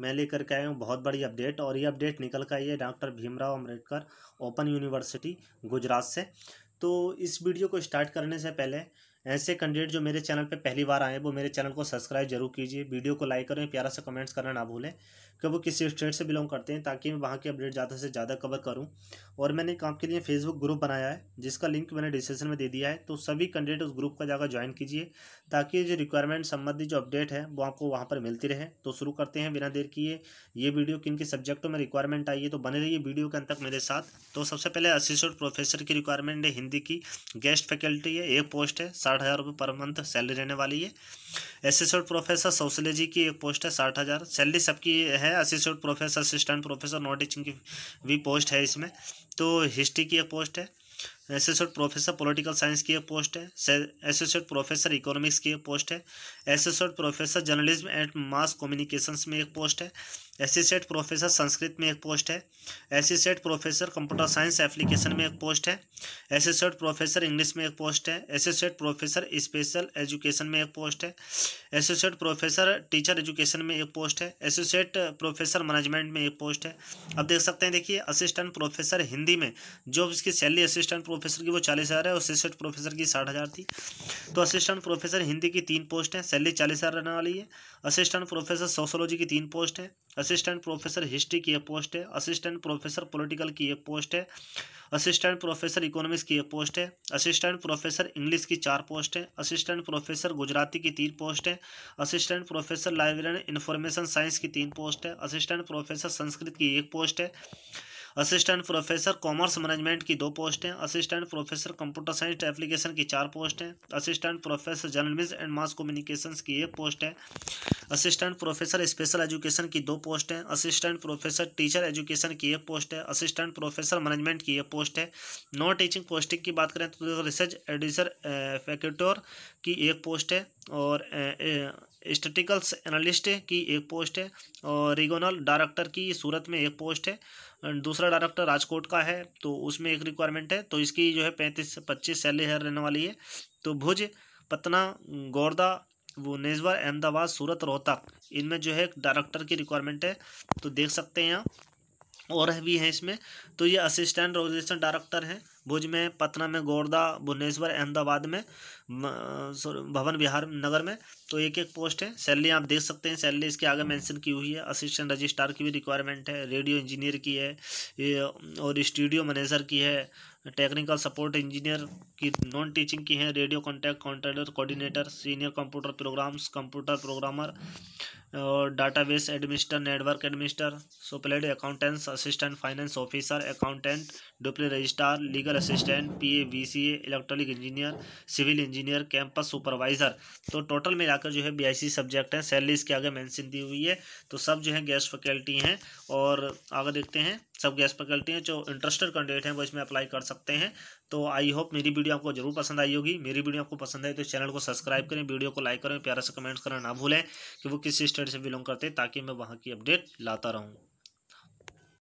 मैं लेकर के आया हूँ बहुत बड़ी अपडेट और ये अपडेट निकल कर आई है doctor Bhimrao Ambedkar Open University Gujarat से तो इस वीडियो को स्टार्ट करने से पहले ऐसे कैंडिडेट जो मेरे चैनल पर पहली बार आए वो मेरे चैनल को सब्सक्राइब जरूर कीजिए वीडियो को लाइक करें प्यारा सा कमेंट्स करना ना भूलें कि वो किसी स्टेट से बिलोंग करते हैं ताकि मैं वहाँ के अपडेट ज़्यादा से ज़्यादा कवर करूँ और मैंने काम के लिए फेसबुक ग्रुप बनाया है जिसका लिंक मैंने डिस्क्रिप्शन में दे दिया है तो सभी कैंडिडेट उस ग्रुप का जाकर ज्वाइन कीजिए ताकि जो रिक्वायरमेंट संबंधी जो अपडेट है वो आपको वहाँ पर मिलती रहे तो शुरू करते हैं बिना देर किए ये वीडियो किन किन सब्जेक्टों में रिक्वायरमेंट आई है तो बने रहिए वीडियो के अंत तक मेरे साथ तो सबसे पहले असिस्टेंट प्रोफेसर की रिक्वायरमेंट है हिंदी की गेस्ट फैकल्टी है एक पोस्ट है साठ हज़ार रुपये पर मंथ सैलरी रहने वाली है असिस्टेंट प्रोफेसर सौसले जी की एक पोस्ट है साठ हज़ार सैलरी सबकी है assistant professor assistant professor non teaching की भी पोस्ट है इसमें तो हिस्ट्री की एक पोस्ट है एसोसिएट प्रोफेसर पॉलिटिकल साइंस की एक पोस्ट है एसोसिएट प्रोफेसर इकोनॉमिक्स की एक पोस्ट है associate professor journalism and mass communications में एक पोस्ट है एसोसिएट प्रोफेसर संस्कृत में एक पोस्ट है associate professor computer science application में एक पोस्ट है एसोसिएट प्रोफेसर इंग्लिश में एक पोस्ट है एसोसिएट प्रोफेसर स्पेशल एजुकेशन में एक पोस्ट है एसोसिएट प्रोफेसर टीचर एजुकेशन में एक पोस्ट है एसोसिएट प्रोफेसर मैनेजमेंट में एक पोस्ट है अब देख सकते हैं देखिए असिस्टेंट प्रोफेसर हिंदी में जो उसकी सैलरी असिस्टेंट प्रोफेसर की वो चालीस हज़ार है और असिस्टेंट प्रोफेसर की साठ हज़ार थी तो असिस्टेंट प्रोफेसर हिंदी की तीन पोस्ट हैं सैलरी चालीस हज़ार रहने वाली है असिस्टेंट प्रोफेसर सोशोलॉजी की तीन पोस्ट है असिस्टेंट प्रोफेसर हिस्ट्री की एक पोस्ट है असिस्टेंट प्रोफेसर पोलिटिकल की एक पोस्ट है असिस्टेंट प्रोफेसर इकोनॉमिक्स की एक पोस्ट है असिस्टेंट प्रोफेसर इंग्लिश की चार पोस्ट है असिस्टेंट प्रोफेसर गुजराती की तीन पोस्ट है assistant professor librarian information science की तीन पोस्ट है असिस्टेंट प्रोफेसर संस्कृत की एक पोस्ट है असिस्टेंट प्रोफेसर कॉमर्स मैनेजमेंट की दो पोस्ट हैं assistant professor computer science application की चार पोस्ट हैं assistant professor journalism and mass communication की एक पोस्ट है असिस्टेंट प्रोफेसर स्पेशल एजुकेशन की दो पोस्ट हैं असिस्टेंट प्रोफेसर टीचर एजुकेशन की एक पोस्ट है असिस्टेंट प्रोफेसर मैनेजमेंट की एक पोस्ट है नॉन टीचिंग पोस्टिंग की बात करें तो रिसर्च एडिसर फैकेटोर की एक पोस्ट है और स्टेटिकल्स एनालिस्ट की एक पोस्ट है और रीगोनल डायरेक्टर की सूरत में एक पोस्ट है दूसरा डायरेक्टर राजकोट का है तो उसमें एक रिक्वायरमेंट है तो इसकी जो है पैंतीस से पच्चीस सैलरी हर रहने वाली है तो भुज पतना गोरदा वो नेजवर अहमदाबाद सूरत रोहतक इनमें जो है डायरेक्टर की रिक्वायरमेंट है तो देख सकते हैं यहाँ और भी हैं इसमें तो ये असिस्टेंट रोजेशन डायरेक्टर हैं भुज में पतना में गोरदा भुवनेश्वर अहमदाबाद में भवन विहार नगर में तो एक एक पोस्ट है सैलरी आप देख सकते हैं सैलरी इसके आगे मेंशन की हुई है असिस्टेंट रजिस्ट्रार की भी रिक्वायरमेंट है रेडियो इंजीनियर की है और स्टूडियो मैनेजर की है टेक्निकल सपोर्ट इंजीनियर की नॉन टीचिंग की है radio contact contractor coordinator senior computer programs computer programmer और डाटाबेस एडमिनिस्टर नेटवर्क एडमिनिस्टर सोपलेड accountants assistant finance officer accountant deputy registrar legal teacher assistant PA BCA electronic engineer civil engineer campus supervisor तो total मिलाकर जो है BIC subject हैं salary इसके आगे mention the हुई है तो सब जो है गैस फैकल्टी हैं और आगे देखते हैं सब गैस फैकल्टी हैं जो इंटरेस्टेड कैंडिडेट हैं वो इसमें अप्लाई कर सकते हैं तो आई होप मेरी वीडियो आपको जरूर पसंद आई होगी मेरी वीडियो आपको पसंद आई तो चैनल को सब्सक्राइब करें वीडियो को लाइक करें प्यारा से कमेंट करना ना भूलें कि वो किस स्टेट से बिलोंग करते हैं ताकि मैं वहाँ की अपडेट लाता रहूँ